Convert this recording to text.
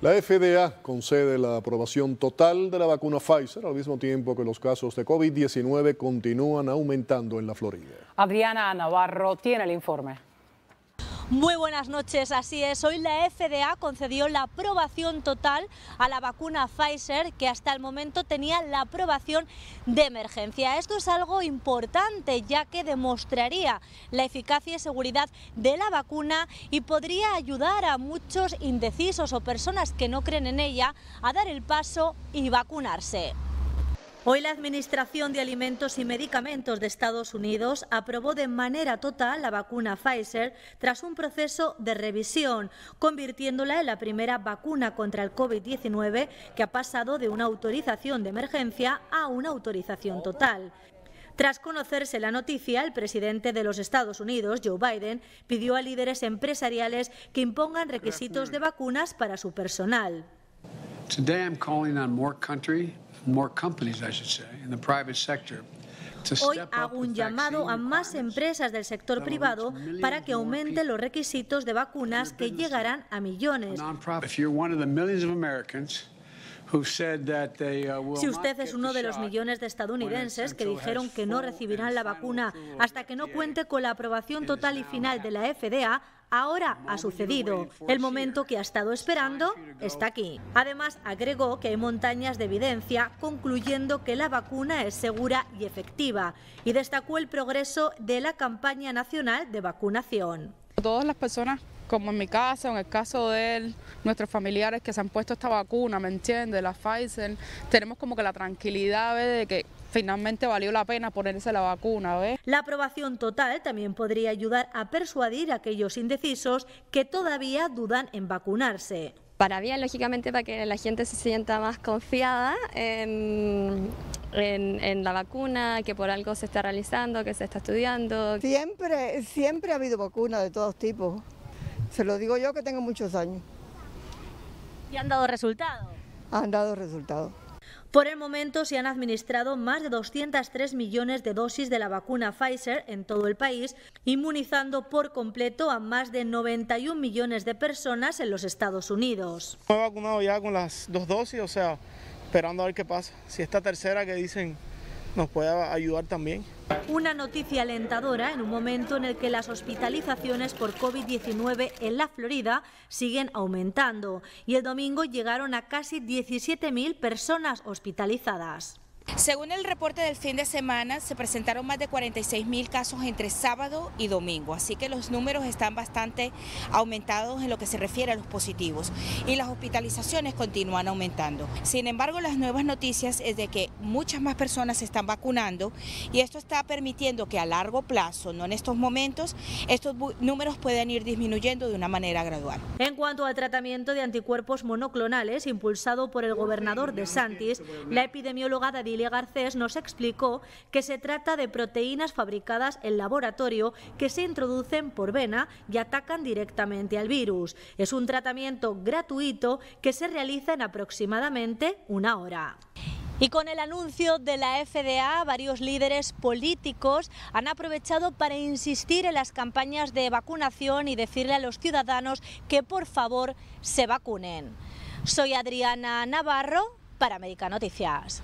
La FDA concede la aprobación total de la vacuna Pfizer al mismo tiempo que los casos de COVID-19 continúan aumentando en la Florida. Adriana Navarro tiene el informe. Muy buenas noches, así es. Hoy la FDA concedió la aprobación total a la vacuna Pfizer que hasta el momento tenía la aprobación de emergencia. Esto es algo importante ya que demostraría la eficacia y seguridad de la vacuna y podría ayudar a muchos indecisos o personas que no creen en ella a dar el paso y vacunarse. Hoy la Administración de Alimentos y Medicamentos de Estados Unidos aprobó de manera total la vacuna Pfizer tras un proceso de revisión, convirtiéndola en la primera vacuna contra el COVID-19 que ha pasado de una autorización de emergencia a una autorización total. Tras conocerse la noticia, el presidente de los Estados Unidos, Joe Biden, pidió a líderes empresariales que impongan requisitos de vacunas para su personal. Hoy hago un llamado a más empresas del sector privado para que aumenten los requisitos de vacunas que llegarán a millones. Uh, si usted es uno de los millones de estadounidenses que dijeron que no recibirán la vacuna hasta que no cuente con la aprobación total y final de la FDA, Ahora ha sucedido. El momento que ha estado esperando está aquí. Además, agregó que hay montañas de evidencia concluyendo que la vacuna es segura y efectiva y destacó el progreso de la campaña nacional de vacunación. Todas las personas como en mi caso, en el caso de él, nuestros familiares que se han puesto esta vacuna, ¿me entiende, La Pfizer, tenemos como que la tranquilidad de que finalmente valió la pena ponerse la vacuna. La aprobación total también podría ayudar a persuadir a aquellos indecisos que todavía dudan en vacunarse. Para bien, lógicamente, para que la gente se sienta más confiada en, en, la vacuna, que por algo se está realizando, que se está estudiando. Siempre, siempre ha habido vacunas de todos tipos. Se lo digo yo que tengo muchos años. ¿Y han dado resultado? Han dado resultado. Por el momento se han administrado más de 203 millones de dosis de la vacuna Pfizer en todo el país, inmunizando por completo a más de 91 millones de personas en los Estados Unidos. Me he vacunado ya con las dos dosis, o sea, esperando a ver qué pasa. Si esta tercera que dicen nos pueda ayudar también. Una noticia alentadora en un momento en el que las hospitalizaciones por COVID-19 en la Florida siguen aumentando y el domingo llegaron a casi 17.000 personas hospitalizadas. Según el reporte del fin de semana, se presentaron más de 46 mil casos entre sábado y domingo, así que los números están bastante aumentados en lo que se refiere a los positivos y las hospitalizaciones continúan aumentando. Sin embargo, las nuevas noticias es de que muchas más personas se están vacunando y esto está permitiendo que a largo plazo, no en estos momentos, estos números puedan ir disminuyendo de una manera gradual. En cuanto al tratamiento de anticuerpos monoclonales impulsado por el gobernador de Santis, la epidemióloga Dadilia Garcés nos explicó que se trata de proteínas fabricadas en laboratorio que se introducen por vena y atacan directamente al virus. Es un tratamiento gratuito que se realiza en aproximadamente una hora. Y con el anuncio de la FDA, varios líderes políticos han aprovechado para insistir en las campañas de vacunación y decirle a los ciudadanos que por favor se vacunen. Soy Adriana Navarro para América Noticias.